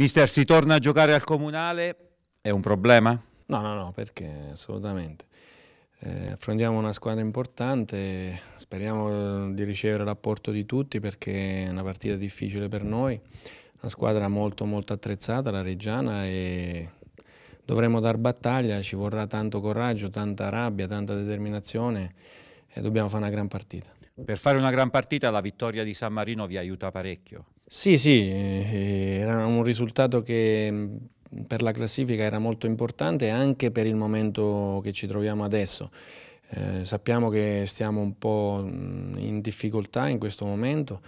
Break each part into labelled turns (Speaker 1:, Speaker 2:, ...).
Speaker 1: Mister, si torna a giocare al comunale? È un problema?
Speaker 2: No, no, no, perché assolutamente. Eh, affrontiamo una squadra importante, speriamo eh, di ricevere l'apporto di tutti perché è una partita difficile per noi, una squadra molto molto attrezzata, la Reggiana, e dovremo dar battaglia, ci vorrà tanto coraggio, tanta rabbia, tanta determinazione e dobbiamo fare una gran partita.
Speaker 1: Per fare una gran partita la vittoria di San Marino vi aiuta parecchio.
Speaker 2: Sì, sì, eh, era un risultato che mm, per la classifica era molto importante anche per il momento che ci troviamo adesso. Eh, sappiamo che stiamo un po' mm, in difficoltà in questo momento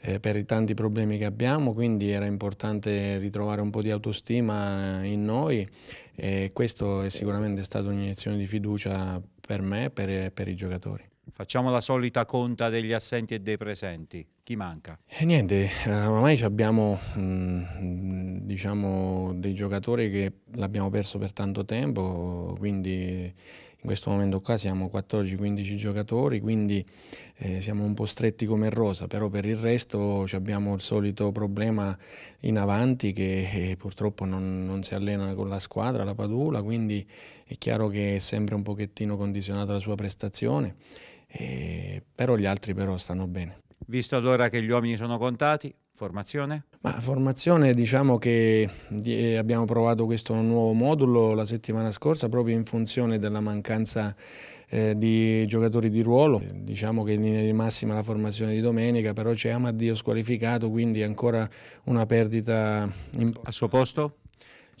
Speaker 2: eh, per i tanti problemi che abbiamo, quindi era importante ritrovare un po' di autostima in noi e questo è sicuramente stato un'iniezione di fiducia per me e per, per i giocatori.
Speaker 1: Facciamo la solita conta degli assenti e dei presenti. Chi manca?
Speaker 2: E eh, niente, eh, ormai abbiamo mm, diciamo, dei giocatori che l'abbiamo perso per tanto tempo, quindi in questo momento qua siamo 14-15 giocatori, quindi eh, siamo un po' stretti come rosa, però per il resto abbiamo il solito problema in avanti che eh, purtroppo non, non, si allena con la squadra, la Padula, quindi è chiaro che è sempre un pochettino condizionata la sua prestazione eh, però gli altri però stanno
Speaker 1: bene. Visto allora che gli uomini sono contati, formazione?
Speaker 2: Ma formazione diciamo che eh, abbiamo provato questo nuovo modulo la settimana scorsa proprio in funzione della mancanza eh, di giocatori di ruolo. Diciamo che in linea di massima la formazione di domenica, però c'è Amadio squalificato, quindi ancora una perdita importante. Al suo posto?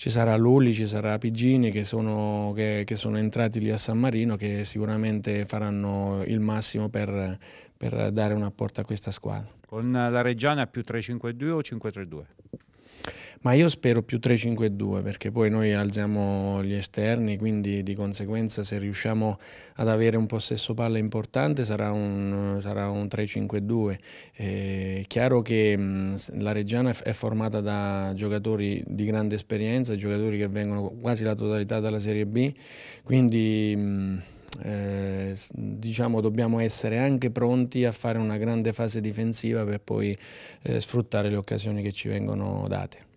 Speaker 2: ci sarà Lulli, ci sarà Pigini che sono, che, che sono entrati lì a San Marino che sicuramente faranno il massimo per, per dare un apporto a questa squadra.
Speaker 1: Con la Reggiana più 3-5-2 o 5-3-2?
Speaker 2: ma io spero più 3-5-2 perché poi noi alziamo gli esterni, quindi di conseguenza se riusciamo ad avere un possesso palla importante sarà un, sarà un 3-5-2. Eh, è chiaro che mm, la Reggiana è formata da giocatori di grande esperienza, giocatori che vengono quasi la totalità dalla Serie B, quindi... Mm, eh, diciamo dobbiamo essere anche pronti a fare una grande fase difensiva per poi eh, sfruttare le occasioni che ci vengono date.